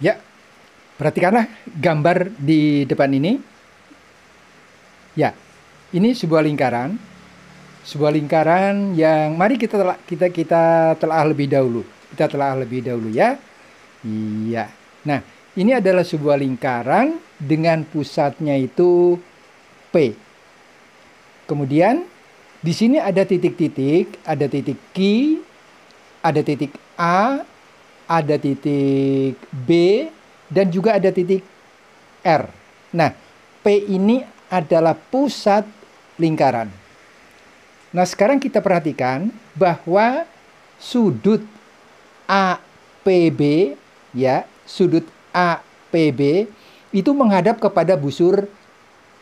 Ya, perhatikanlah gambar di depan ini. Ya, ini sebuah lingkaran, sebuah lingkaran yang mari kita telah, kita kita telah lebih dahulu. Kita telah lebih dahulu ya. Iya. Nah, ini adalah sebuah lingkaran dengan pusatnya itu P. Kemudian di sini ada titik-titik, ada titik Q, ada titik A, ada titik B, dan juga ada titik R. Nah, P ini adalah pusat lingkaran. Nah, sekarang kita perhatikan bahwa sudut APB ya, sudut APB itu menghadap kepada busur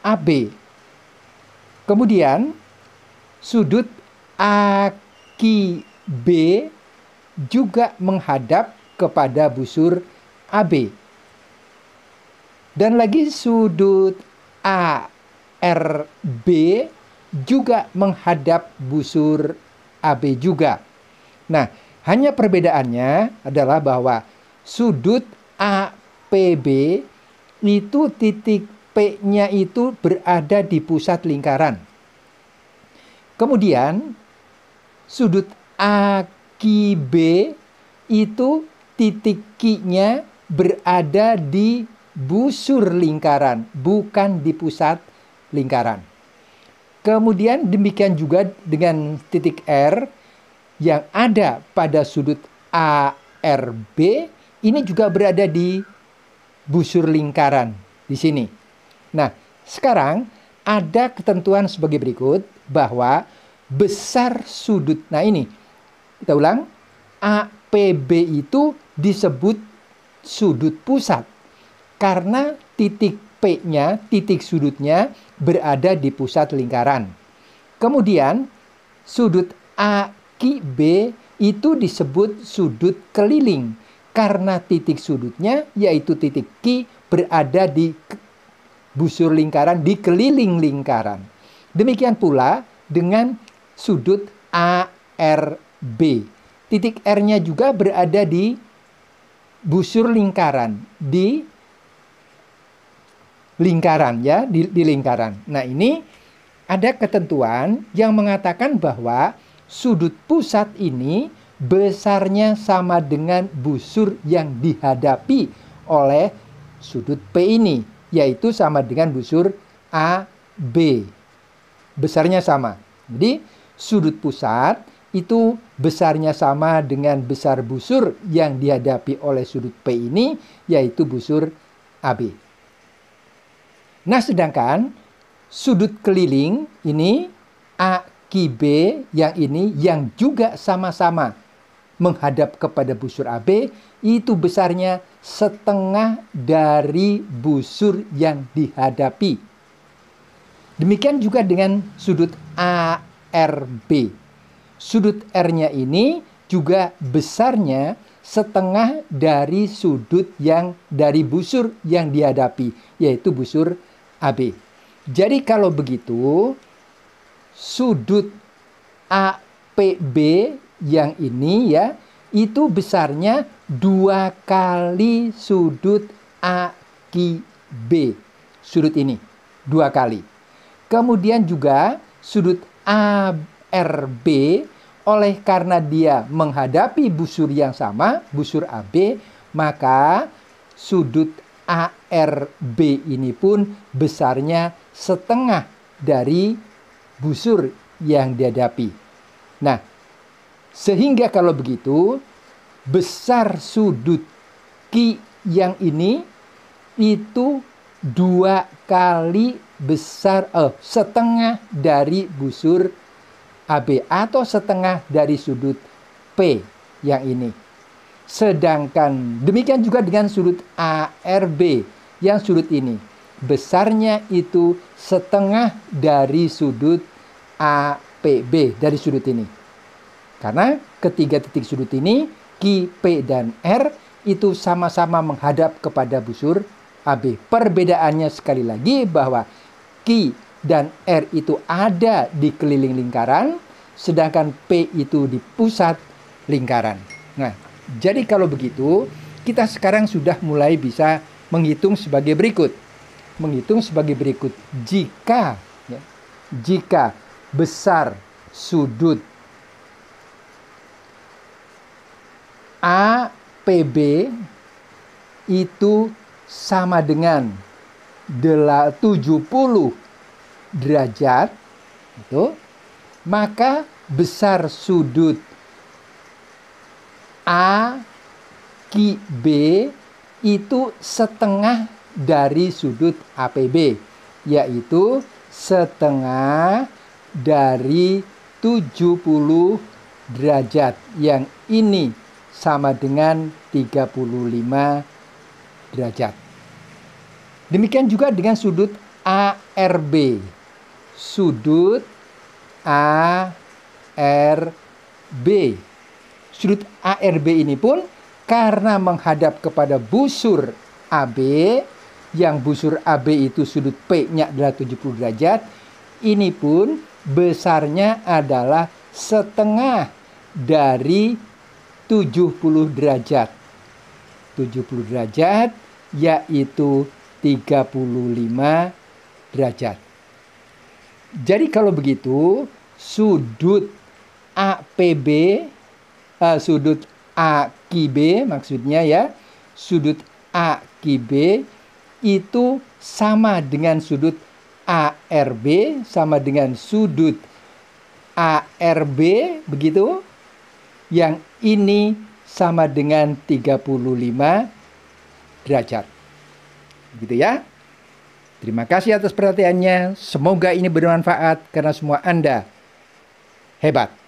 AB. Kemudian sudut AQB juga menghadap kepada busur AB. Dan lagi sudut ARB juga menghadap busur AB juga. Nah, hanya perbedaannya adalah bahwa sudut APB itu titik P-nya itu berada di pusat lingkaran. Kemudian sudut AK Ki B itu titik Ki-nya berada di busur lingkaran, bukan di pusat lingkaran. Kemudian demikian juga dengan titik R yang ada pada sudut ARB ini juga berada di busur lingkaran di sini. Nah, sekarang ada ketentuan sebagai berikut bahwa besar sudut. Nah, ini kita ulang. APB itu disebut sudut pusat karena titik P-nya, titik sudutnya berada di pusat lingkaran. Kemudian sudut AQB itu disebut sudut keliling karena titik sudutnya yaitu titik Q berada di busur lingkaran di keliling lingkaran. Demikian pula dengan sudut ar B. Titik R-nya juga berada di busur lingkaran, di lingkaran ya, di, di lingkaran. Nah, ini ada ketentuan yang mengatakan bahwa sudut pusat ini besarnya sama dengan busur yang dihadapi oleh sudut P ini, yaitu sama dengan busur AB. Besarnya sama. Jadi, sudut pusat itu besarnya sama dengan besar busur yang dihadapi oleh sudut P ini, yaitu busur AB. Nah, sedangkan sudut keliling ini A, Q, yang ini yang juga sama-sama menghadap kepada busur AB itu besarnya setengah dari busur yang dihadapi. Demikian juga dengan sudut ARB sudut R-nya ini juga besarnya setengah dari sudut yang dari busur yang dihadapi, yaitu busur AB. Jadi kalau begitu, sudut APB yang ini ya, itu besarnya dua kali sudut AQB. Sudut ini, dua kali. Kemudian juga sudut AB RB oleh karena dia menghadapi busur yang sama, busur AB, maka sudut ARB ini pun besarnya setengah dari busur yang dihadapi. Nah, sehingga kalau begitu besar sudut Ki yang ini itu dua kali besar eh, setengah dari busur AB atau setengah dari sudut P yang ini. Sedangkan demikian juga dengan sudut ARB yang sudut ini. Besarnya itu setengah dari sudut APB dari sudut ini. Karena ketiga titik sudut ini, Q, P, dan R itu sama-sama menghadap kepada busur AB. Perbedaannya sekali lagi bahwa Q dan R itu ada di keliling lingkaran, sedangkan P itu di pusat lingkaran. Nah, jadi kalau begitu, kita sekarang sudah mulai bisa menghitung sebagai berikut. Menghitung sebagai berikut. Jika ya, jika besar sudut APB itu sama dengan 70 derajat itu maka besar sudut A Ki B itu setengah dari sudut APB yaitu setengah dari 70 derajat yang ini sama dengan 35 derajat. Demikian juga dengan sudut ARB sudut A R B Sudut A R B ini pun karena menghadap kepada busur AB, yang busur AB itu sudut P-nya adalah 70 derajat, ini pun besarnya adalah setengah dari 70 derajat. 70 derajat yaitu 35 derajat. Jadi kalau begitu sudut APB uh, eh, sudut AQB maksudnya ya sudut AQB itu sama dengan sudut ARB sama dengan sudut ARB begitu yang ini sama dengan 35 derajat. Gitu ya. Terima kasih atas perhatiannya. Semoga ini bermanfaat karena semua Anda hebat.